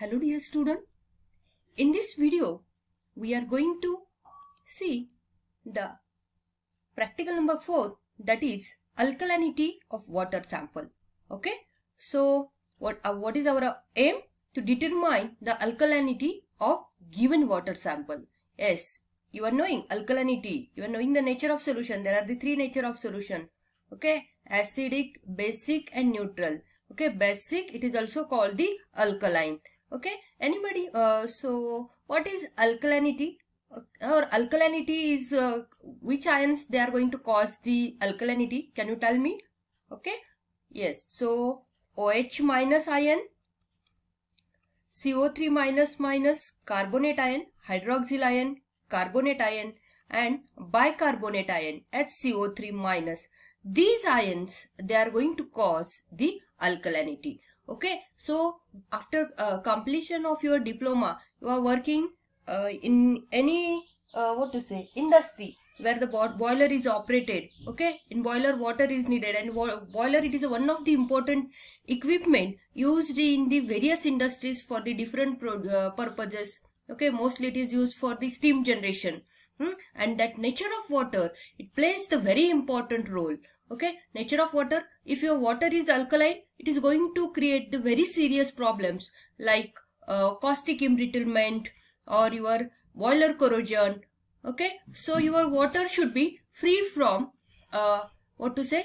Hello dear student, in this video we are going to see the practical number 4 that is alkalinity of water sample. Okay, so what, uh, what is our aim? To determine the alkalinity of given water sample. Yes, you are knowing alkalinity, you are knowing the nature of solution. There are the three nature of solution. Okay, acidic, basic and neutral. Okay, basic it is also called the alkaline okay anybody uh, so what is alkalinity uh, or alkalinity is uh, which ions they are going to cause the alkalinity can you tell me okay yes so OH minus ion CO3 minus minus carbonate ion hydroxyl ion carbonate ion and bicarbonate ion HCO3 minus these ions they are going to cause the alkalinity okay so after uh, completion of your diploma you are working uh, in any uh, what to say industry where the bo boiler is operated okay in boiler water is needed and boiler it is one of the important equipment used in the various industries for the different uh, purposes okay mostly it is used for the steam generation hmm? and that nature of water it plays the very important role okay nature of water if your water is alkaline, it is going to create the very serious problems like uh, caustic embrittlement or your boiler corrosion. Okay, so your water should be free from uh, what to say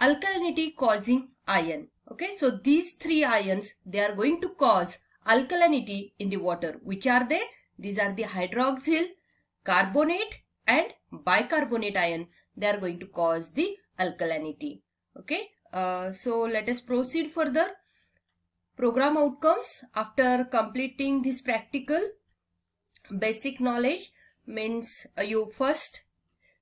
alkalinity causing ion. Okay, so these three ions they are going to cause alkalinity in the water. Which are they? These are the hydroxyl, carbonate and bicarbonate ion. They are going to cause the alkalinity. Okay, uh, so let us proceed further. Program outcomes after completing this practical basic knowledge means uh, you first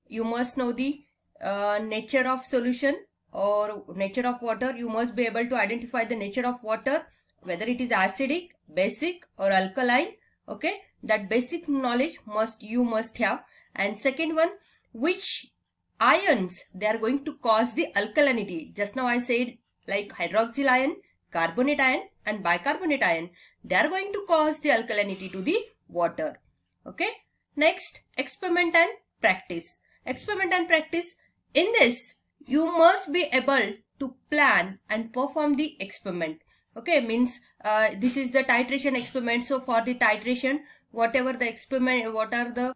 you must know the uh, nature of solution or nature of water you must be able to identify the nature of water whether it is acidic basic or alkaline okay that basic knowledge must you must have and second one which ions, they are going to cause the alkalinity. Just now I said like hydroxyl ion, carbonate ion and bicarbonate ion. They are going to cause the alkalinity to the water. Okay. Next, experiment and practice. Experiment and practice. In this, you must be able to plan and perform the experiment. Okay, means uh, this is the titration experiment. So for the titration, whatever the experiment, what are the,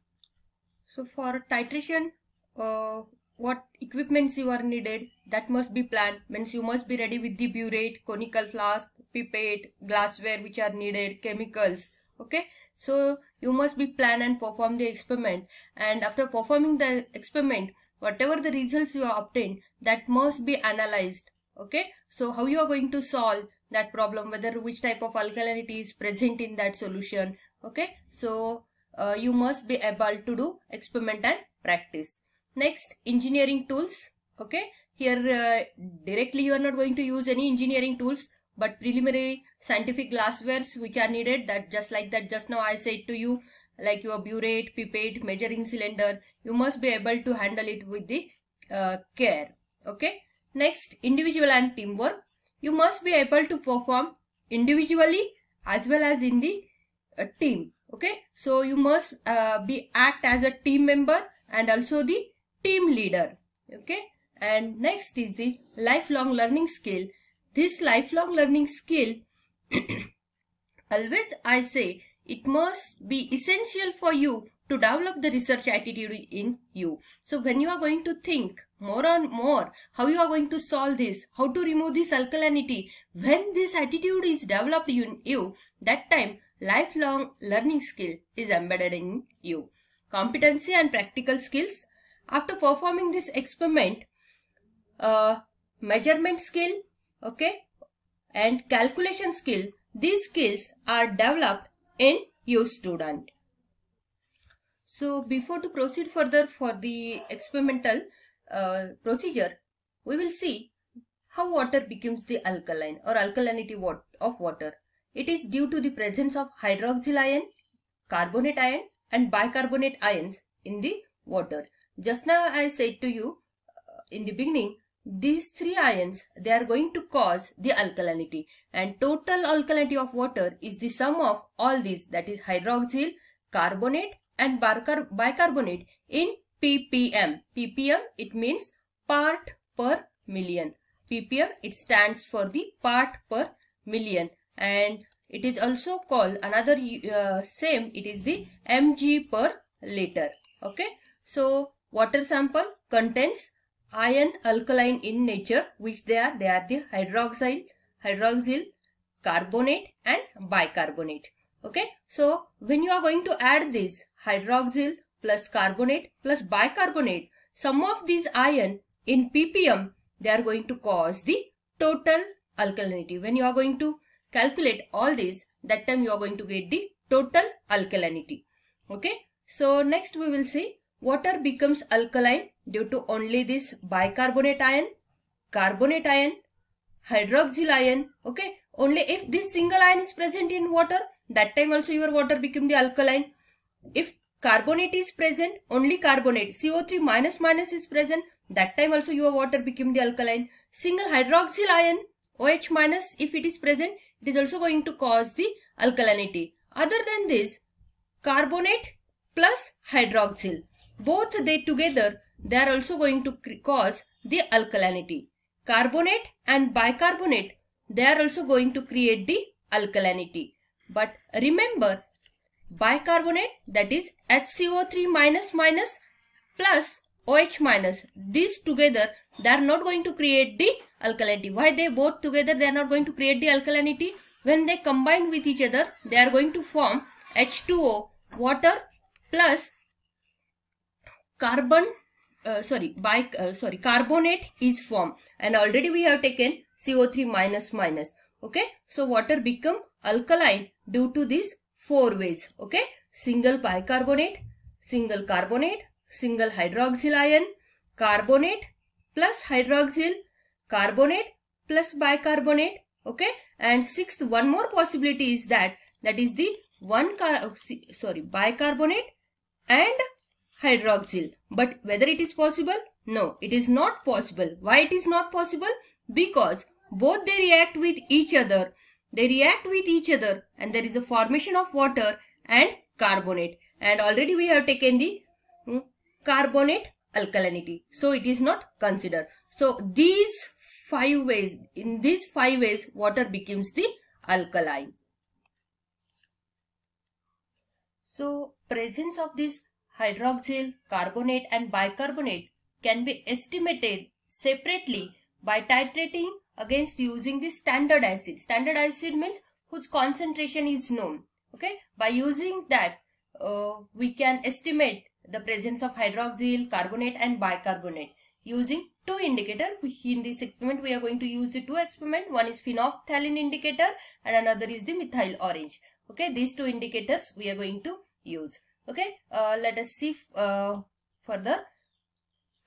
so for titration, uh, what equipments you are needed that must be planned means you must be ready with the burette conical flask pipette glassware which are needed chemicals okay so you must be plan and perform the experiment and after performing the experiment whatever the results you have obtained that must be analyzed okay so how you are going to solve that problem whether which type of alkalinity is present in that solution okay so uh, you must be able to do experiment and practice Next, engineering tools. Okay, here uh, directly you are not going to use any engineering tools, but preliminary scientific glasswares which are needed that just like that just now I said to you, like your burette, pipette, measuring cylinder, you must be able to handle it with the uh, care. Okay, next, individual and teamwork. You must be able to perform individually as well as in the uh, team. Okay, so you must uh, be act as a team member and also the team leader. Okay. And next is the lifelong learning skill. This lifelong learning skill, always I say, it must be essential for you to develop the research attitude in you. So when you are going to think more and more how you are going to solve this, how to remove this alkalinity, when this attitude is developed in you, that time lifelong learning skill is embedded in you. Competency and practical skills after performing this experiment, uh, measurement skill, okay, and calculation skill, these skills are developed in your student. So before to proceed further for the experimental uh, procedure, we will see how water becomes the alkaline or alkalinity of water. It is due to the presence of hydroxyl ion, carbonate ion and bicarbonate ions in the water. Just now I said to you uh, in the beginning, these three ions, they are going to cause the alkalinity and total alkalinity of water is the sum of all these that is hydroxyl, carbonate and bicarbonate in ppm. ppm it means part per million. ppm it stands for the part per million and it is also called another uh, same it is the mg per liter okay so Water sample contains iron alkaline in nature which they are they are the hydroxyl hydroxyl carbonate and bicarbonate okay so when you are going to add this hydroxyl plus carbonate plus bicarbonate some of these iron in ppm they are going to cause the total alkalinity when you are going to calculate all these that time you are going to get the total alkalinity okay so next we will see Water becomes alkaline due to only this bicarbonate ion, carbonate ion, hydroxyl ion, okay. Only if this single ion is present in water, that time also your water become the alkaline. If carbonate is present, only carbonate, CO3 minus minus is present, that time also your water become the alkaline. Single hydroxyl ion, OH minus, if it is present, it is also going to cause the alkalinity. Other than this, carbonate plus hydroxyl. Both they together, they are also going to cause the alkalinity. Carbonate and bicarbonate, they are also going to create the alkalinity. But remember, bicarbonate that is HCO3 minus minus plus OH minus. These together they are not going to create the alkalinity. Why they both together they are not going to create the alkalinity? When they combine with each other they are going to form H2O water plus carbon uh, sorry by uh, sorry carbonate is formed and already we have taken CO3 minus minus okay so water become alkaline due to these four ways okay single bicarbonate single carbonate single hydroxyl ion carbonate plus hydroxyl carbonate plus bicarbonate okay and sixth one more possibility is that that is the one car uh, sorry bicarbonate and hydroxyl. But whether it is possible? No, it is not possible. Why it is not possible? Because both they react with each other. They react with each other and there is a formation of water and carbonate. And already we have taken the hmm, carbonate alkalinity. So it is not considered. So these five ways, in these five ways water becomes the alkaline. So presence of this hydroxyl, carbonate and bicarbonate can be estimated separately by titrating against using the standard acid. Standard acid means whose concentration is known. Okay, by using that uh, we can estimate the presence of hydroxyl, carbonate and bicarbonate using two indicators. In this experiment we are going to use the two experiment. One is phenolphthalein indicator and another is the methyl orange. Okay, these two indicators we are going to use. Okay, uh, let us see uh, further.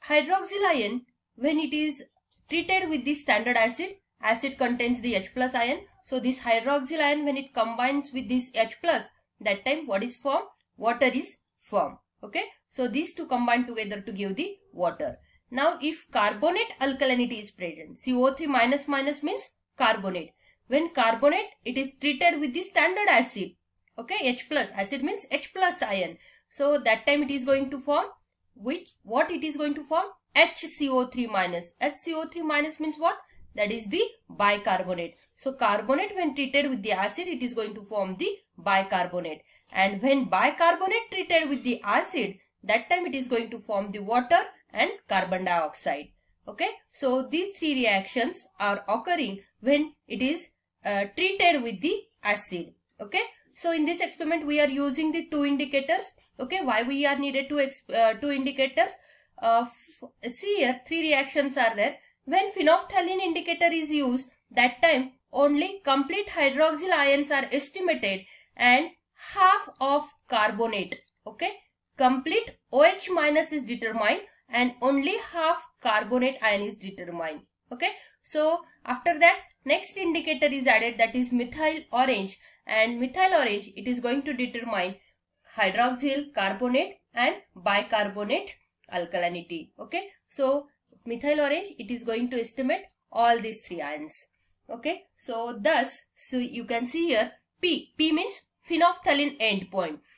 Hydroxyl ion, when it is treated with the standard acid, acid contains the H plus ion. So this hydroxyl ion when it combines with this H plus, that time what is formed? Water is formed. Okay, so these two combine together to give the water. Now if carbonate alkalinity is present, CO3 minus minus means carbonate. When carbonate, it is treated with the standard acid okay H plus acid means H plus ion so that time it is going to form which what it is going to form HCO3 minus HCO3 minus means what that is the bicarbonate so carbonate when treated with the acid it is going to form the bicarbonate and when bicarbonate treated with the acid that time it is going to form the water and carbon dioxide okay so these three reactions are occurring when it is uh, treated with the acid okay so in this experiment, we are using the two indicators. Okay, why we are needed two, uh, two indicators? Uh, see here, three reactions are there. When phenolphthalein indicator is used, that time only complete hydroxyl ions are estimated and half of carbonate. Okay, complete OH minus is determined and only half carbonate ion is determined. Okay, so after that next indicator is added that is methyl orange and methyl orange it is going to determine hydroxyl carbonate and bicarbonate alkalinity okay so methyl orange it is going to estimate all these three ions okay so thus so you can see here p p means phenolphthalein endpoint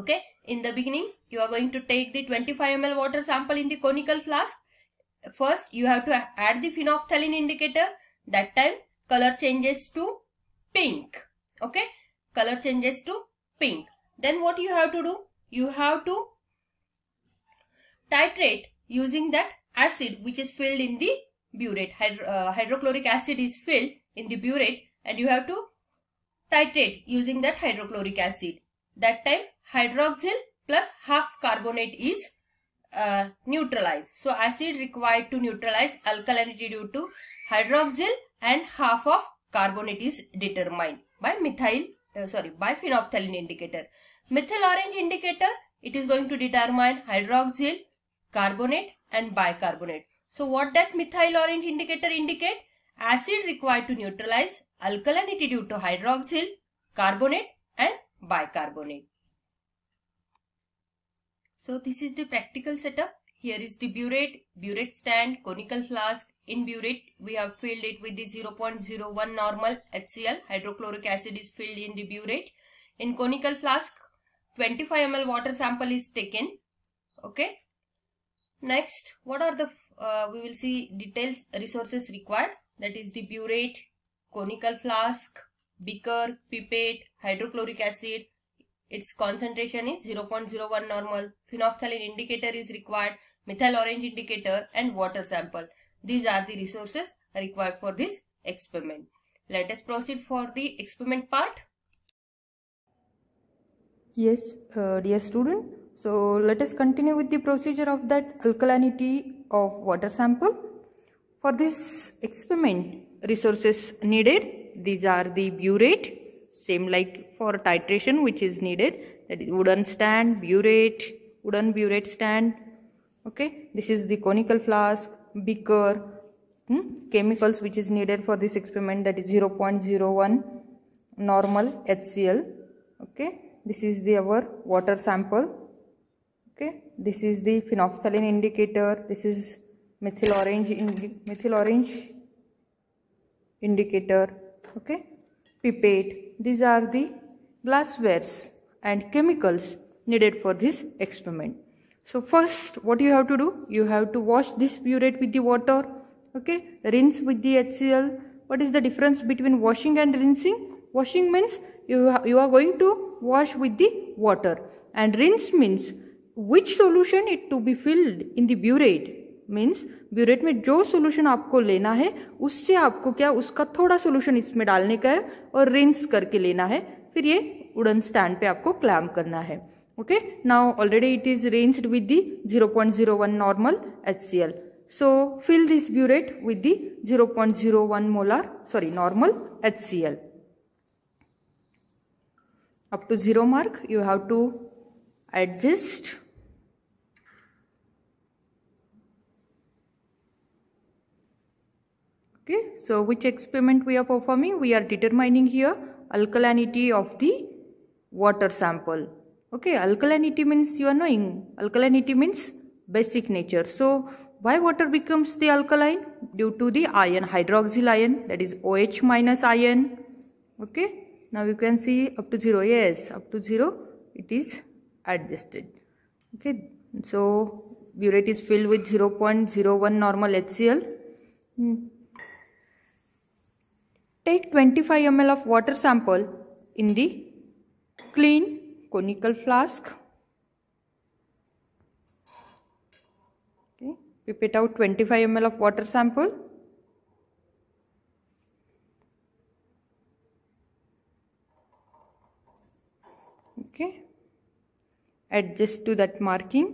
okay in the beginning you are going to take the 25 ml water sample in the conical flask first you have to add the phenolphthalein indicator that time color changes to pink okay color changes to pink then what you have to do you have to titrate using that acid which is filled in the burette Hydro, uh, hydrochloric acid is filled in the burette and you have to titrate using that hydrochloric acid that time hydroxyl plus half carbonate is uh, neutralized so acid required to neutralize alkalinity due to hydroxyl and half of carbonate is determined by methyl uh, sorry by phenolphthalein indicator. Methyl orange indicator it is going to determine hydroxyl, carbonate and bicarbonate. So what that methyl orange indicator indicate? Acid required to neutralize alkalinity due to hydroxyl, carbonate and bicarbonate. So this is the practical setup. Here is the burette, burette stand, conical flask, in burette, we have filled it with the 0.01 normal HCl. Hydrochloric acid is filled in the burette. In conical flask, 25 ml water sample is taken. Okay. Next, what are the, uh, we will see details, resources required. That is the burette, conical flask, beaker, pipette, hydrochloric acid. Its concentration is 0.01 normal. Phenolphthalein indicator is required, methyl orange indicator and water sample. These are the resources required for this experiment. Let us proceed for the experiment part. Yes, uh, dear student. So let us continue with the procedure of that alkalinity of water sample. For this experiment, resources needed, these are the burette, same like for titration which is needed, that is wooden stand, burette, wooden burette stand, okay. This is the conical flask, beaker, hmm, chemicals which is needed for this experiment that is 0.01 normal HCl. Okay, this is the our water sample. Okay, this is the phenolphthalein indicator. This is methyl orange indi methyl orange indicator. Okay, pipette. These are the glasswares and chemicals needed for this experiment. So first what you have to do? You have to wash this burette with the water. Okay. Rinse with the HCl. What is the difference between washing and rinsing? Washing means you, you are going to wash with the water. And rinse means which solution it to be filled in the burette. Means burette में जो solution आपको लेना है उससे आपको क्या उसका थोड़ा सोल्यूशन इसमें डालने का है और रिंस करके लेना है फिर ये उड़न स्टैंड पे आपको क्लैम करना है okay now already it is ranged with the 0.01 normal HCl so fill this burette with the 0.01 molar sorry normal HCl up to 0 mark you have to adjust okay so which experiment we are performing we are determining here alkalinity of the water sample okay alkalinity means you are knowing alkalinity means basic nature so why water becomes the alkaline due to the ion hydroxyl ion that is OH minus ion okay now you can see up to 0 yes up to 0 it is adjusted okay so burette is filled with 0.01 normal HCl hmm. take 25 ml of water sample in the clean conical flask okay pipette out 25 ml of water sample okay adjust to that marking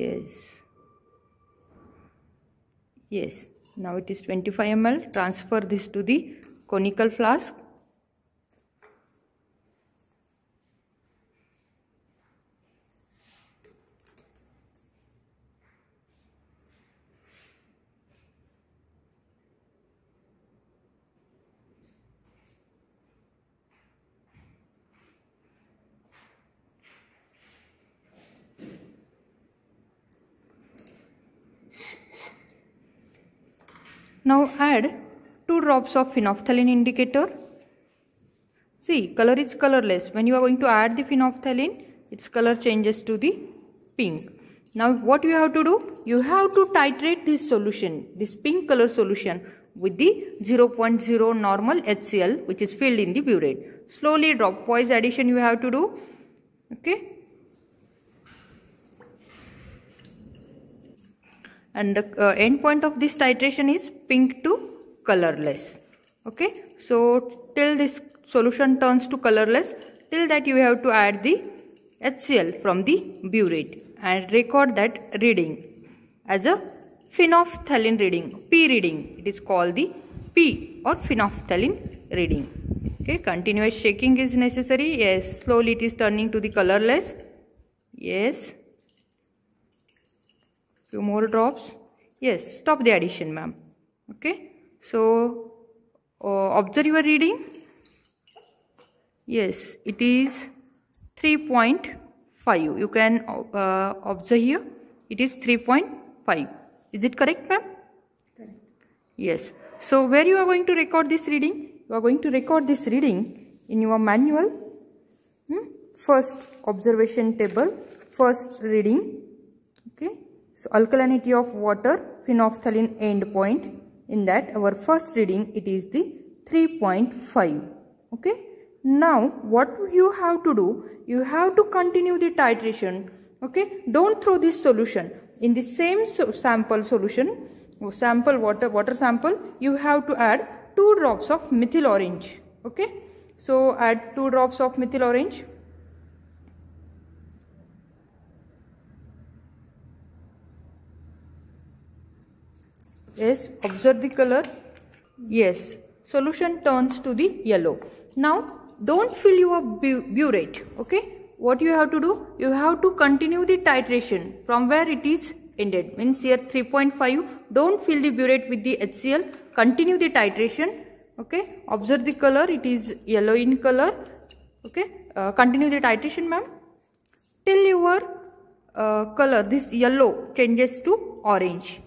yes yes now it is 25 ml transfer this to the conical flask now add 2 drops of phenolphthalein indicator. See, color is colorless. When you are going to add the phenolphthalein, its color changes to the pink. Now what you have to do? You have to titrate this solution, this pink color solution with the 0.0 normal HCl which is filled in the burette. Slowly drop wise addition you have to do. Okay. And the uh, end point of this titration is pink to colorless okay so till this solution turns to colorless till that you have to add the HCl from the burette and record that reading as a phenolphthalein reading P reading it is called the P or phenolphthalein reading okay continuous shaking is necessary yes slowly it is turning to the colorless yes few more drops yes stop the addition ma'am okay so, uh, observe your reading. Yes, it is 3.5. You can uh, observe here. It is 3.5. Is it correct, ma'am? Correct. Yes. So, where you are going to record this reading? You are going to record this reading in your manual. Hmm? First observation table. First reading. Okay. So, alkalinity of water, phenolphthalein endpoint in that our first reading it is the 3.5 okay now what you have to do you have to continue the titration okay don't throw this solution in the same so sample solution oh, sample water water sample you have to add two drops of methyl orange okay so add two drops of methyl orange Yes, observe the color. Yes, solution turns to the yellow. Now, don't fill your bu burette, okay? What you have to do? You have to continue the titration from where it is ended. Means here 3.5, don't fill the burette with the HCl. Continue the titration, okay? Observe the color, it is yellow in color, okay? Uh, continue the titration, ma'am. Till your uh, color, this yellow changes to orange.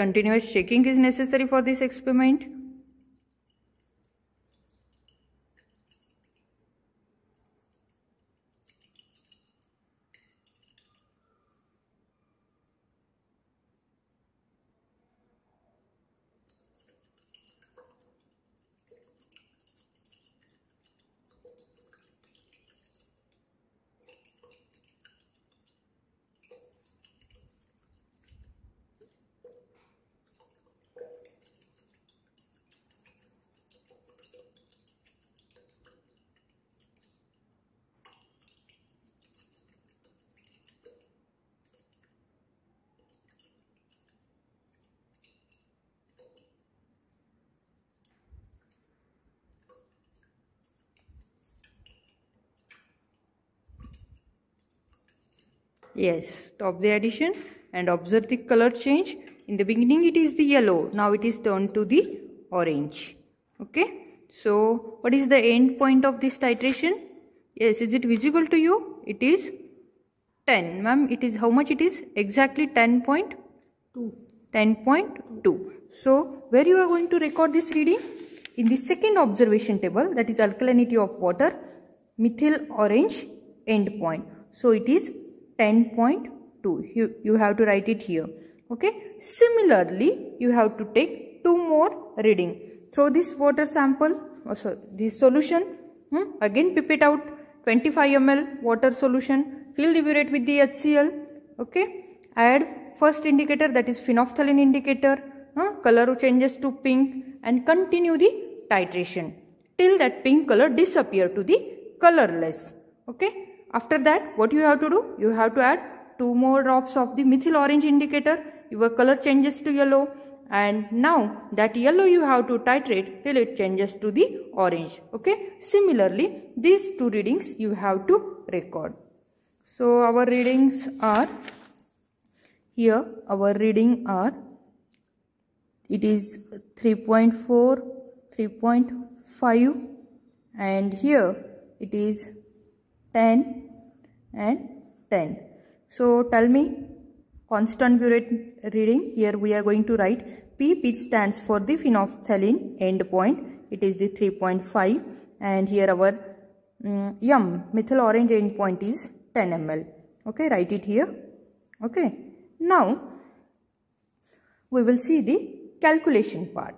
Continuous shaking is necessary for this experiment. Yes, stop the addition and observe the color change. In the beginning it is the yellow. Now it is turned to the orange. Okay. So what is the end point of this titration? Yes, is it visible to you? It is 10. Ma'am, it is how much it is? Exactly 10.2. 10.2. So where you are going to record this reading? In the second observation table that is alkalinity of water, methyl orange end point. So it is 10.2 you, you have to write it here okay similarly you have to take two more reading throw this water sample oh this solution hmm, again pip it out 25 ml water solution fill the burette with the HCl okay add first indicator that is phenolphthalein indicator huh, color changes to pink and continue the titration till that pink color disappear to the colorless okay after that, what you have to do? You have to add two more drops of the methyl orange indicator. Your color changes to yellow. And now that yellow you have to titrate till it changes to the orange. Okay. Similarly, these two readings you have to record. So our readings are here our reading are it is 3.4 3.5 and here it is 10 and 10. So tell me constant burette reading here we are going to write P P stands for the phenolphthalein endpoint. it is the 3.5 and here our mm, um, M methyl orange endpoint is 10 ml okay write it here okay now we will see the calculation part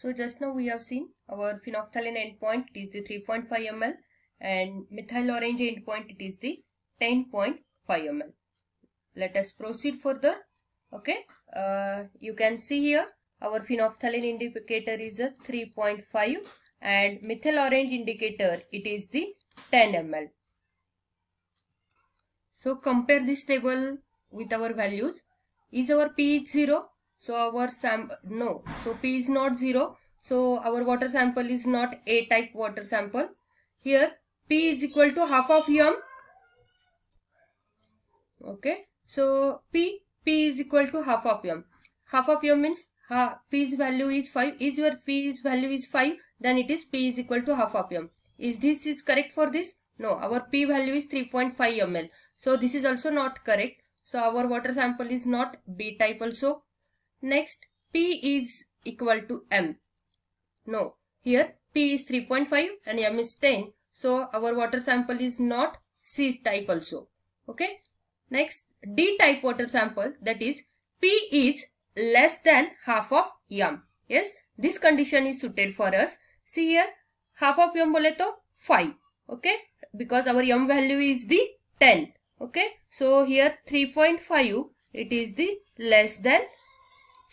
So just now we have seen our phenolphthalein endpoint it is the 3.5 ml and methyl orange endpoint it is the 10.5 ml. Let us proceed further. Okay, uh, you can see here our phenolphthalein indicator is a 3.5 and methyl orange indicator it is the 10 ml. So compare this table with our values. Is our pH 0? So our sample, no, so P is not 0. So our water sample is not A type water sample. Here P is equal to half of M. Okay, so P, P is equal to half of M. Half of M means uh, P's value is 5. Is your P's value is 5, then it is P is equal to half of M. Is this is correct for this? No, our P value is 3.5 ml. So this is also not correct. So our water sample is not B type also. Next, P is equal to M. No, here P is 3.5 and M is 10. So our water sample is not C type also. Okay. Next, D type water sample that is P is less than half of M. Yes, this condition is suited for us. See here, half of M bole to 5. Okay, because our M value is the 10. Okay, so here 3.5 it is the less than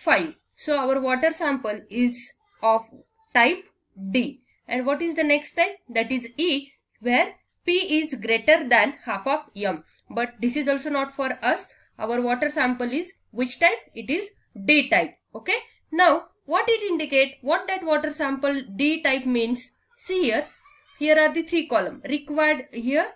5. So our water sample is of type D. And what is the next type? That is E where P is greater than half of M. But this is also not for us. Our water sample is which type? It is D type. Okay. Now what it indicate? What that water sample D type means? See here. Here are the three column required here.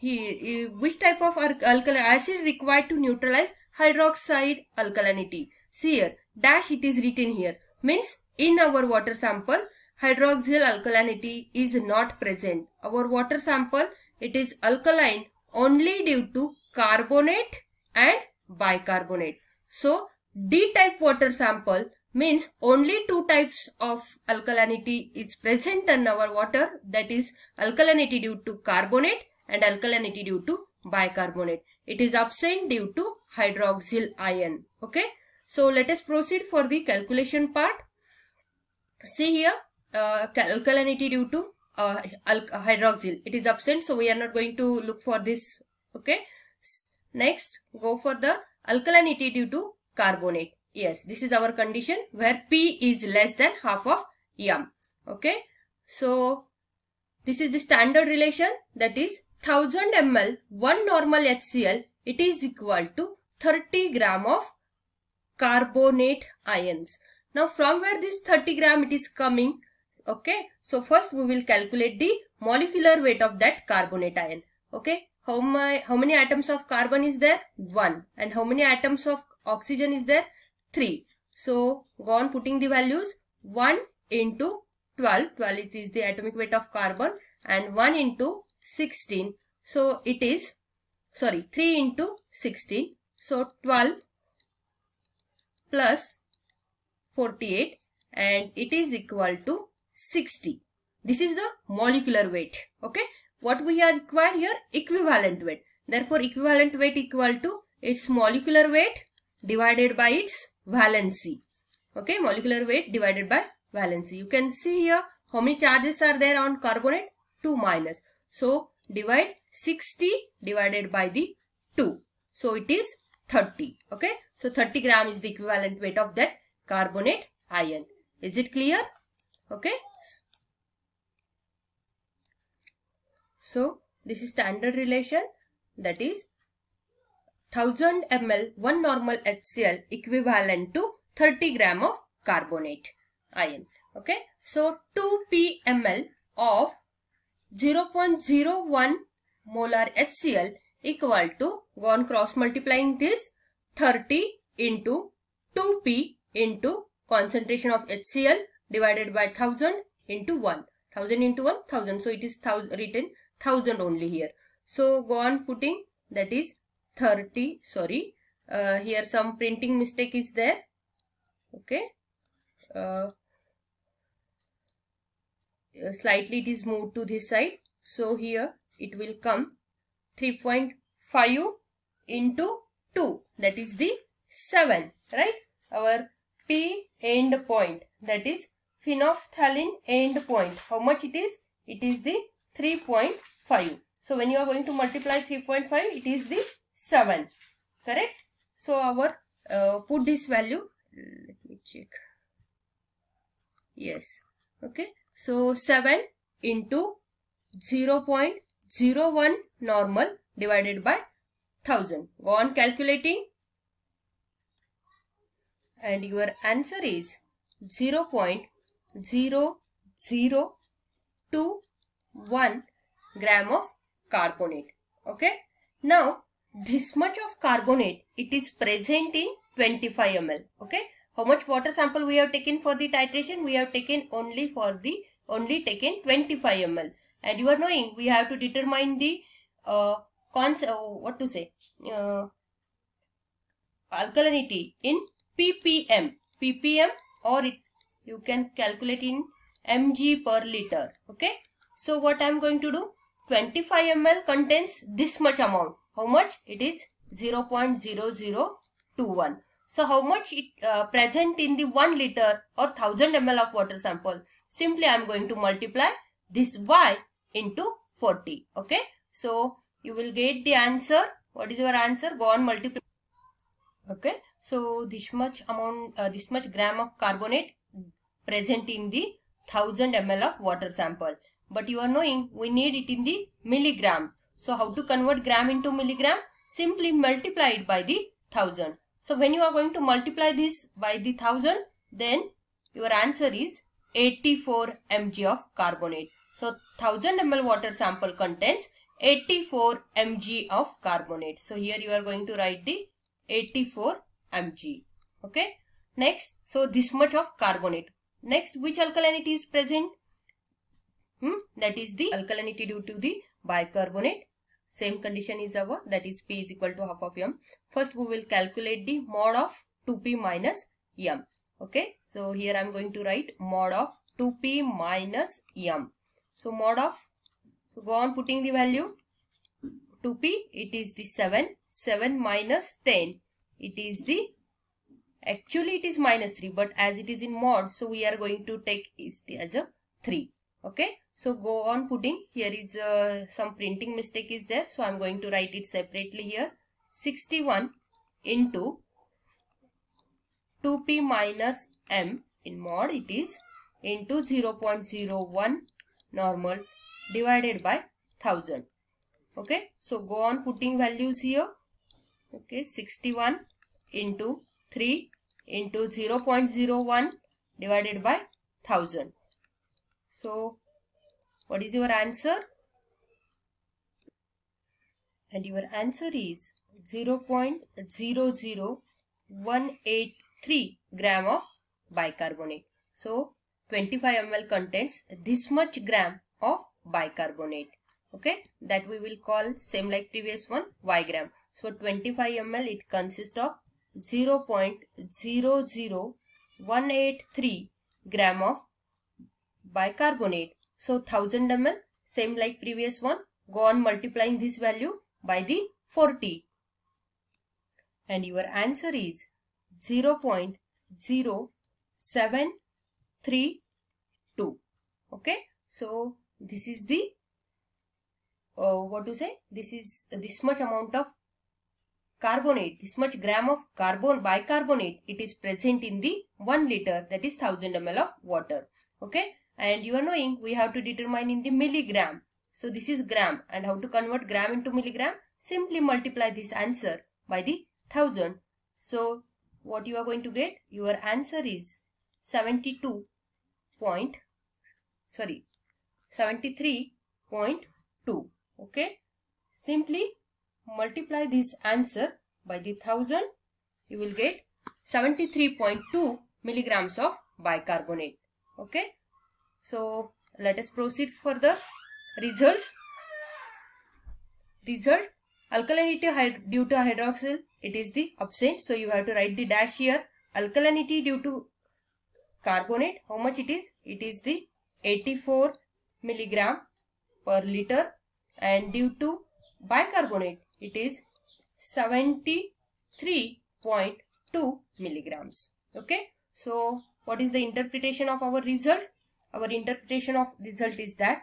Here which type of alkaline acid required to neutralize hydroxide alkalinity. Here, dash it is written here, means in our water sample, hydroxyl alkalinity is not present. Our water sample, it is alkaline only due to carbonate and bicarbonate. So, D-type water sample means only two types of alkalinity is present in our water that is alkalinity due to carbonate and alkalinity due to bicarbonate. It is absent due to hydroxyl ion. Okay. So let us proceed for the calculation part. See here, uh, alkalinity due to uh, hydroxyl. It is absent, so we are not going to look for this. Okay. Next, go for the alkalinity due to carbonate. Yes, this is our condition where P is less than half of M. Okay. So, this is the standard relation that is 1000 ml 1 normal HCl it is equal to 30 gram of carbonate ions. Now from where this 30 gram it is coming? Okay, so first we will calculate the molecular weight of that carbonate ion. Okay, how, my, how many atoms of carbon is there? 1. And how many atoms of oxygen is there? 3. So go on putting the values 1 into 12. 12 is the atomic weight of carbon and 1 into 16. So it is, sorry, 3 into 16. So 12 plus 48 and it is equal to 60. This is the molecular weight. Okay. What we are required here? Equivalent weight. Therefore, equivalent weight equal to its molecular weight divided by its valency. Okay. Molecular weight divided by valency. You can see here how many charges are there on carbonate? 2 minus. So, divide 60 divided by the 2. So, it is 30 okay so 30 gram is the equivalent weight of that carbonate ion is it clear okay so this is standard relation that is 1000 ml one normal HCl equivalent to 30 gram of carbonate ion okay so 2 p ml of 0.01 molar HCl equal to, one. cross multiplying this, 30 into 2P into concentration of HCl divided by 1000 into 1. 1000 into 1, 1000. So it is thousand, written 1000 only here. So go on putting that is 30, sorry. Uh, here some printing mistake is there. Okay. Uh, uh slightly it is moved to this side. So here it will come 3.5 into 2 that is the 7 right our p end point that is phenolphthalein end point how much it is it is the 3.5 so when you are going to multiply 3.5 it is the 7 correct so our uh, put this value let me check yes okay so 7 into 0 01 normal divided by 1000. Go on calculating. And your answer is 0 0.0021 gram of carbonate. Okay. Now, this much of carbonate, it is present in 25 ml. Okay. How much water sample we have taken for the titration? We have taken only for the, only taken 25 ml and you are knowing we have to determine the uh, cons uh, what to say uh, alkalinity in ppm ppm or it you can calculate in mg per liter okay so what i'm going to do 25 ml contains this much amount how much it is 0.0021 so how much it uh, present in the 1 liter or 1000 ml of water sample? Simply I am going to multiply this y into 40. Okay. So you will get the answer. What is your answer? Go on multiply. Okay. So this much amount, uh, this much gram of carbonate present in the 1000 ml of water sample. But you are knowing we need it in the milligram. So how to convert gram into milligram? Simply multiply it by the 1000. So when you are going to multiply this by the 1000, then your answer is 84 mg of carbonate. So 1000 ml water sample contains 84 mg of carbonate. So here you are going to write the 84 mg. Okay. Next, so this much of carbonate. Next, which alkalinity is present? Hmm? That is the alkalinity due to the bicarbonate. Same condition is our that is P is equal to half of M. First, we will calculate the mod of 2P minus M. Okay. So here I am going to write mod of 2P minus M. So mod of, so go on putting the value 2p, it is the 7, 7 minus 10, it is the, actually it is minus 3, but as it is in mod, so we are going to take it as a 3, okay. So go on putting, here is uh, some printing mistake is there, so I am going to write it separately here, 61 into 2p minus m in mod it is into 0.01 normal divided by 1000 okay so go on putting values here okay 61 into 3 into 0 0.01 divided by 1000 so what is your answer and your answer is 0 0.00183 gram of bicarbonate so 25 ml contains this much gram of bicarbonate okay that we will call same like previous one y gram so 25 ml it consists of 0 0.00183 gram of bicarbonate so 1000 ml same like previous one go on multiplying this value by the 40 and your answer is 0 0.07 3 2 okay so this is the uh, what to say this is this much amount of carbonate this much gram of carbon bicarbonate it is present in the 1 liter that is 1000 ml of water okay and you are knowing we have to determine in the milligram so this is gram and how to convert gram into milligram simply multiply this answer by the 1000 so what you are going to get your answer is 72 point sorry 73.2 okay simply multiply this answer by the thousand you will get 73.2 milligrams of bicarbonate okay so let us proceed for the results result alkalinity due to hydroxyl it is the absent so you have to write the dash here alkalinity due to carbonate, how much it is? It is the 84 milligram per liter and due to bicarbonate, it is 73.2 milligrams. Okay. So, what is the interpretation of our result? Our interpretation of result is that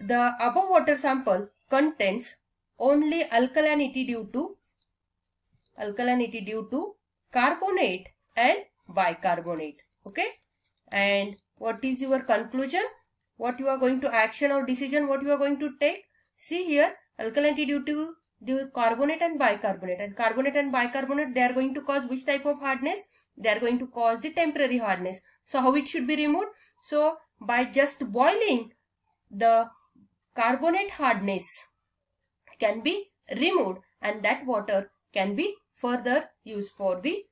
the above water sample contains only alkalinity due to alkalinity due to carbonate and bicarbonate okay and what is your conclusion what you are going to action or decision what you are going to take see here alkalinity due to due carbonate and bicarbonate and carbonate and bicarbonate they are going to cause which type of hardness they are going to cause the temporary hardness so how it should be removed so by just boiling the carbonate hardness can be removed and that water can be further used for the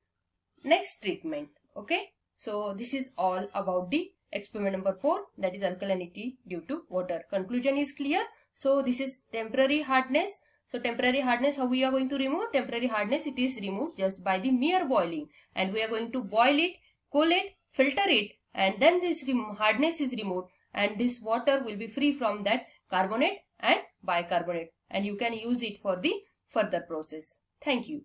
next treatment. Okay. So this is all about the experiment number 4 that is alkalinity due to water. Conclusion is clear. So this is temporary hardness. So temporary hardness how we are going to remove? Temporary hardness it is removed just by the mere boiling and we are going to boil it, cool it, filter it and then this hardness is removed and this water will be free from that carbonate and bicarbonate and you can use it for the further process. Thank you.